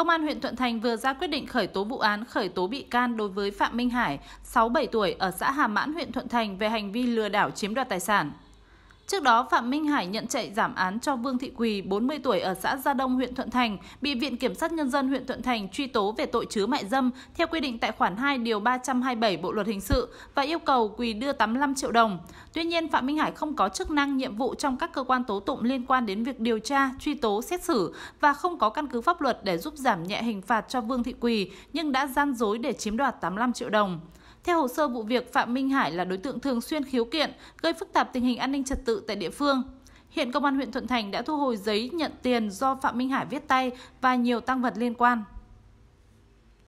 Công an huyện Thuận Thành vừa ra quyết định khởi tố vụ án, khởi tố bị can đối với Phạm Minh Hải, 67 tuổi ở xã Hà Mãn, huyện Thuận Thành về hành vi lừa đảo chiếm đoạt tài sản. Trước đó, Phạm Minh Hải nhận chạy giảm án cho Vương Thị Quỳ, 40 tuổi ở xã Gia Đông, huyện Thuận Thành, bị Viện Kiểm sát Nhân dân huyện Thuận Thành truy tố về tội chứa mại dâm theo quy định tại khoản 2 điều 327 Bộ Luật Hình sự và yêu cầu Quỳ đưa 85 triệu đồng. Tuy nhiên, Phạm Minh Hải không có chức năng nhiệm vụ trong các cơ quan tố tụng liên quan đến việc điều tra, truy tố, xét xử và không có căn cứ pháp luật để giúp giảm nhẹ hình phạt cho Vương Thị Quỳ nhưng đã gian dối để chiếm đoạt 85 triệu đồng. Theo hồ sơ vụ việc, Phạm Minh Hải là đối tượng thường xuyên khiếu kiện, gây phức tạp tình hình an ninh trật tự tại địa phương. Hiện công an huyện Thuận Thành đã thu hồi giấy nhận tiền do Phạm Minh Hải viết tay và nhiều tăng vật liên quan.